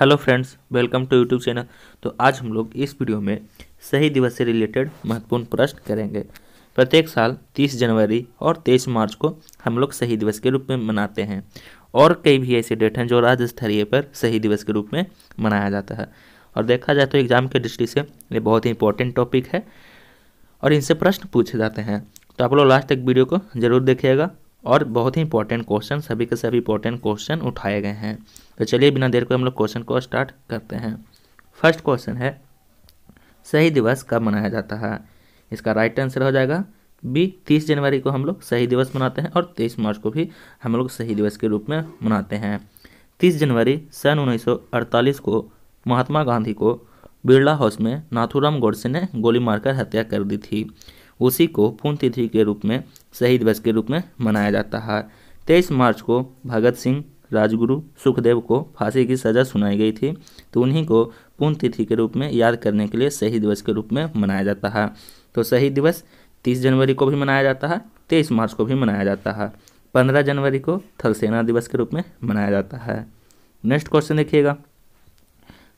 hello friends welcome to YouTube channel तो आज हम लोग इस वीडियो में शहीद दिवस से रिलेटेड महत्वपूर्ण प्रश्न करेंगे प्रत्येक साल 30 जनवरी और 23 मार्च को हम लोग शहीद दिवस के रूप में मनाते हैं और कई भी ऐसे डेट हैं जो राज्य स्तरीय पर शहीद दिवस के रूप में मनाया जाता है और देखा जाए तो एग्जाम के दृष्टि से ये बहुत ही इंपॉर्टेंट टॉपिक है और इनसे प्रश्न पूछे जाते हैं तो आप लोग लास्ट तक वीडियो को जरूर देखिएगा और बहुत ही इंपॉर्टेंट क्वेश्चन सभी के सभी इंपॉर्टेंट क्वेश्चन उठाए गए हैं तो चलिए बिना देर को हम लोग क्वेश्चन को स्टार्ट करते हैं फर्स्ट क्वेश्चन है शहीद दिवस कब मनाया जाता है इसका राइट आंसर हो जाएगा बी तीस जनवरी को हम लोग शहीद दिवस मनाते हैं और तेईस मार्च को भी हम लोग शहीद दिवस के रूप में मनाते हैं तीस जनवरी सन उन्नीस को महात्मा गांधी को बिरला हाउस में नाथुराम गोडसे ने गोली मारकर हत्या कर दी थी उसी को पुण्यतिथि के रूप में शहीद दिवस के रूप में मनाया जाता है तेईस मार्च को भगत सिंह राजगुरु सुखदेव को फांसी की सज़ा सुनाई गई थी तो उन्हीं को पुण्यतिथि के रूप में याद करने के लिए शहीद दिवस के रूप में मनाया जाता है तो शहीद दिवस तीस जनवरी को भी मनाया जाता है तेईस मार्च को भी मनाया जाता है पंद्रह जनवरी को थल सेना दिवस के रूप में मनाया जाता है नेक्स्ट क्वेश्चन देखिएगा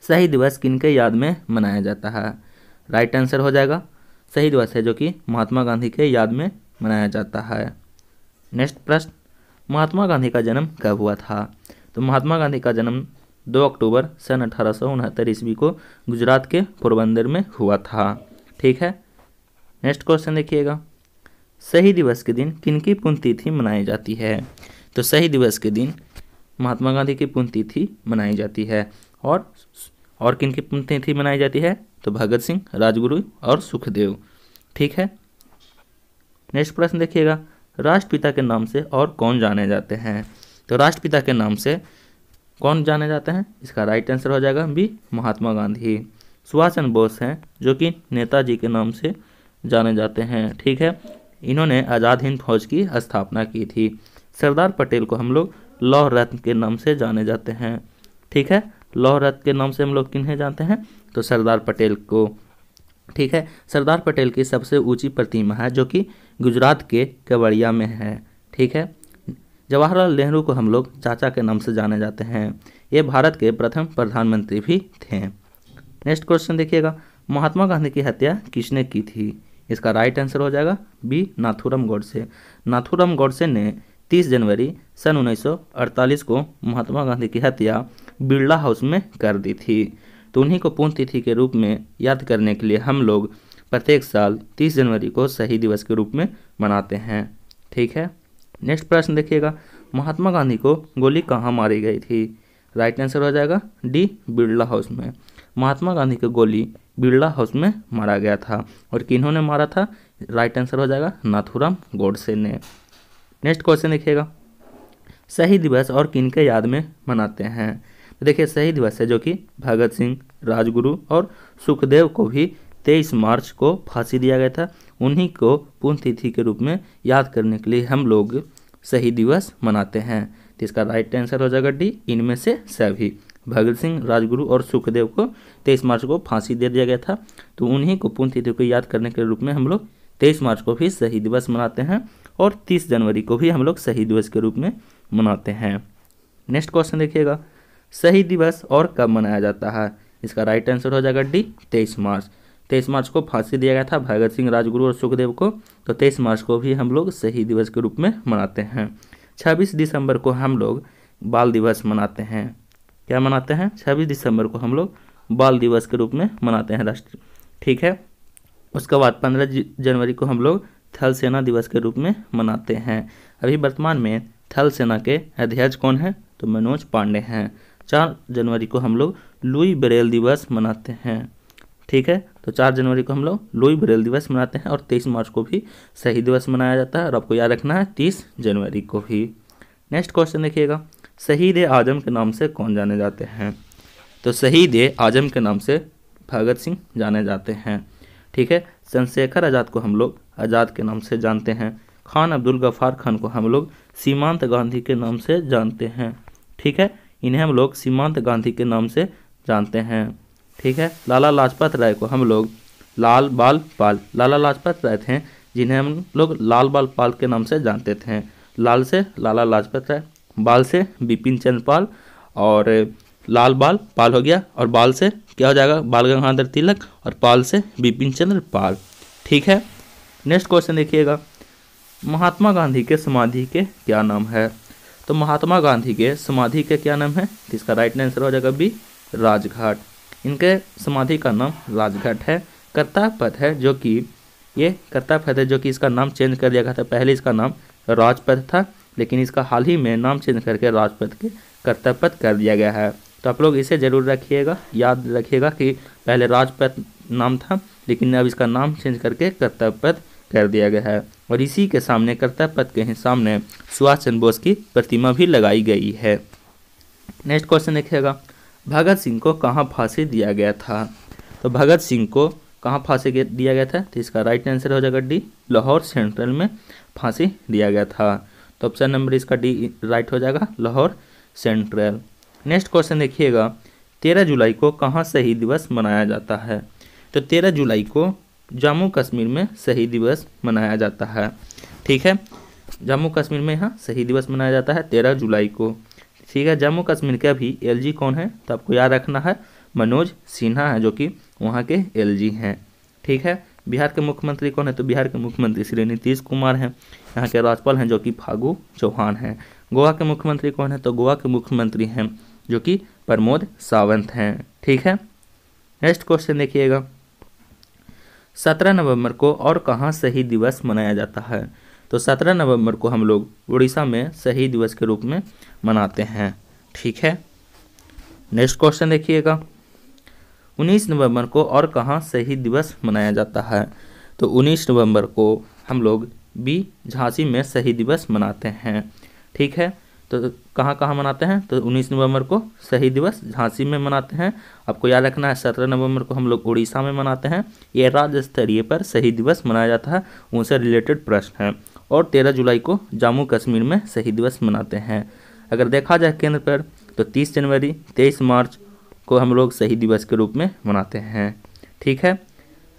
शहीद दिवस किन के याद में मनाया जाता है राइट आंसर हो जाएगा शहीद वर्ष है जो कि महात्मा गांधी के याद में मनाया जाता है नेक्स्ट प्रश्न महात्मा गांधी का जन्म कब हुआ था तो महात्मा गांधी का जन्म 2 अक्टूबर सन अठारह ईस्वी को गुजरात के पोरबंदर में हुआ था ठीक है नेक्स्ट क्वेश्चन देखिएगा सही दिवस के दिन किनकी पुण्यतिथि मनाई जाती है तो सही दिवस के दिन महात्मा गांधी की पुण्यतिथि मनाई जाती है और और किनकी पुण्यतिथि मनाई जाती है तो भगत सिंह राजगुरु और सुखदेव ठीक है नेक्स्ट प्रश्न देखिएगा राष्ट्रपिता के नाम से और कौन जाने जाते हैं तो राष्ट्रपिता के नाम से कौन जाने जाते हैं इसका राइट आंसर हो जाएगा बी महात्मा गांधी सुभाष चंद्र बोस हैं जो कि नेताजी के नाम से जाने जाते हैं ठीक है इन्होंने आज़ाद हिंद फौज की स्थापना की थी सरदार पटेल को हम लोग लौह रत्न के नाम से जाने जाते हैं ठीक है लौह रथ के नाम से हम लोग किन्हें जानते हैं तो सरदार पटेल को ठीक है सरदार पटेल की सबसे ऊंची प्रतिमा है जो कि गुजरात के केवड़िया में है ठीक है जवाहरलाल नेहरू को हम लोग चाचा के नाम से जाने जाते हैं ये भारत के प्रथम प्रधानमंत्री भी थे नेक्स्ट क्वेश्चन देखिएगा महात्मा गांधी की हत्या किसने की थी इसका राइट आंसर हो जाएगा बी नाथुराम गौड़से नाथुराम गौड़से ने 30 जनवरी सन 1948 को महात्मा गांधी की हत्या बिरला हाउस में कर दी थी तो उन्हीं को पूर्ण तिथि के रूप में याद करने के लिए हम लोग प्रत्येक साल 30 जनवरी को शहीद दिवस के रूप में मनाते हैं ठीक है नेक्स्ट प्रश्न देखिएगा महात्मा गांधी को गोली कहाँ मारी गई थी राइट आंसर हो जाएगा डी बिरला हाउस में महात्मा गांधी को गोली बिरला हाउस में मारा गया था और किन्होंने मारा था राइट आंसर हो जाएगा नाथुराम गोडसे ने नेक्स्ट क्वेश्चन देखिएगा शहीद दिवस और किन के याद में मनाते हैं देखिए शहीद दिवस है जो कि भगत सिंह राजगुरु और सुखदेव को भी तेईस मार्च को फांसी दिया गया था उन्हीं को पुण्यतिथि तिथि के रूप में याद करने के लिए हम लोग शहीद दिवस मनाते हैं तो इसका राइट आंसर हो जाएगा डी इनमें से सभी भगत सिंह राजगुरु और सुखदेव को तेईस मार्च को फांसी दे दिया गया था तो उन्हीं को पुण्यतिथि तिथि को याद करने के रूप में हम लोग तेईस मार्च को भी शहीद दिवस मनाते हैं और तीस जनवरी को भी हम लोग शहीद दिवस के रूप में मनाते हैं नेक्स्ट क्वेश्चन देखिएगा सही दिवस और कब मनाया जाता है इसका राइट आंसर हो जाएगा डी तेईस मार्च तेईस मार्च को फांसी दिया गया था भगत सिंह राजगुरु और सुखदेव को तो तेईस मार्च को भी हम लोग सही दिवस के रूप में मनाते हैं छब्बीस दिसंबर को हम लोग बाल दिवस मनाते हैं क्या मनाते हैं छब्बीस दिसंबर को हम लोग बाल दिवस के रूप में मनाते हैं राष्ट्र ठीक है उसके बाद पंद्रह जनवरी को हम लोग थल सेना दिवस के रूप में मनाते हैं अभी वर्तमान में थल सेना के अध्यक्ष कौन है तो मनोज पांडे हैं चार जनवरी को हम लोग लुई बरेल दिवस मनाते हैं ठीक है तो चार जनवरी को हम लोग लुई बरेल दिवस मनाते हैं और तेईस मार्च को भी शहीद दिवस मनाया जाता है और आपको याद रखना है तीस जनवरी को भी नेक्स्ट क्वेश्चन देखिएगा शहीद आजम के नाम से कौन जाने जाते हैं तो शहीद आजम के नाम से भगत सिंह जाने जाते हैं ठीक है चंद्रशेखर आज़ाद को हम लोग आज़ाद के नाम से जानते हैं खान अब्दुल गफ़ार खान को हम लोग सीमांत गांधी के नाम से जानते हैं ठीक है इन्हें हम लोग सीमांत गांधी के नाम से जानते हैं ठीक है लाला लाजपत राय को हम लोग लाल बाल पाल लाला लाजपत राय थे जिन्हें हम लोग लाल बाल पाल के नाम से जानते थे लाल से लाला लाजपत राय बाल से बिपिन चंद्र पाल और लाल बाल पाल हो गया और बाल से क्या हो जाएगा बाल गंगाधर तिलक और पाल से बिपिन चंद्र पाल ठीक है नेक्स्ट क्वेश्चन देखिएगा महात्मा गांधी के समाधि के क्या नाम है तो महात्मा गांधी के समाधि के क्या नाम है इसका राइट आंसर हो जाएगा बी राजघाट इनके समाधि का नाम राजघाट है पथ है जो कि ये पथ है जो कि इसका नाम चेंज कर दिया गया था पहले इसका नाम राजपथ था लेकिन इसका हाल ही में नाम चेंज करके राजपथ के कर्तव्यपथ कर दिया गया है तो आप लोग इसे ज़रूर रखिएगा याद रखिएगा कि पहले राजपथ नाम था लेकिन अब इसका नाम चेंज करके कर्तव्यपथ कर दिया गया है और इसी के सामने कर्ता पद के सामने सुभाष चंद्र बोस की प्रतिमा भी लगाई गई है नेक्स्ट क्वेश्चन देखिएगा भगत सिंह को कहाँ फांसी दिया गया था तो भगत सिंह को कहाँ फांसी दिया गया था तो इसका राइट आंसर हो जाएगा डी लाहौर सेंट्रल में फांसी दिया गया था तो ऑप्शन नंबर इसका डी राइट हो जाएगा लाहौर सेंट्रल नेक्स्ट क्वेश्चन देखिएगा तेरह जुलाई को कहाँ शहीद दिवस मनाया जाता है तो तेरह जुलाई को जम्मू कश्मीर में शहीद दिवस मनाया जाता है ठीक है जम्मू कश्मीर में यहाँ शहीद दिवस मनाया जाता है तेरह जुलाई को ठीक है जम्मू कश्मीर के अभी एल कौन है तो आपको याद रखना है मनोज सिन्हा है जो कि वहाँ के एल हैं ठीक है बिहार के मुख्यमंत्री कौन है तो बिहार के मुख्यमंत्री श्री नीतीश कुमार हैं यहाँ के राज्यपाल हैं जो कि फागू चौहान हैं गोवा के मुख्यमंत्री कौन है तो गोवा के मुख्यमंत्री हैं जो कि प्रमोद सावंत हैं ठीक है नेक्स्ट क्वेश्चन देखिएगा सत्रह नवंबर को और कहाँ शहीद दिवस मनाया जाता है तो सत्रह नवंबर को हम लोग उड़ीसा में शहीद दिवस के रूप में मनाते हैं ठीक है नेक्स्ट क्वेश्चन देखिएगा उन्नीस नवंबर को और कहाँ शहीद दिवस मनाया जाता है तो उन्नीस नवंबर को हम लोग भी झांसी में शहीद दिवस मनाते हैं ठीक है तो कहाँ कहाँ मनाते हैं तो 19 नवंबर को शहीद दिवस झांसी में मनाते हैं आपको याद रखना है सत्रह नवंबर को हम लोग उड़ीसा में मनाते हैं ये राज्य स्तरीय पर शहीद दिवस मनाया जाता है उनसे रिलेटेड प्रश्न हैं और तेरह जुलाई को जम्मू कश्मीर में शहीद दिवस मनाते हैं अगर देखा जाए केंद्र पर तो तीस जनवरी तेईस मार्च को हम लोग शहीद दिवस के रूप में मनाते हैं ठीक है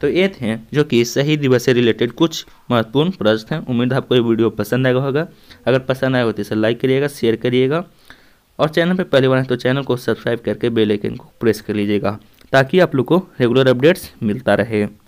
तो ये थे जो कि शहीद दिवस से रिलेटेड कुछ महत्वपूर्ण प्रश्न हैं उम्मीद आपको ये वीडियो पसंद आएगा होगा अगर पसंद आएगा तो इसे लाइक करिएगा शेयर करिएगा और चैनल पर पहली बार है तो चैनल को सब्सक्राइब करके बेल आइकन को प्रेस कर लीजिएगा ताकि आप लोग को रेगुलर अपडेट्स मिलता रहे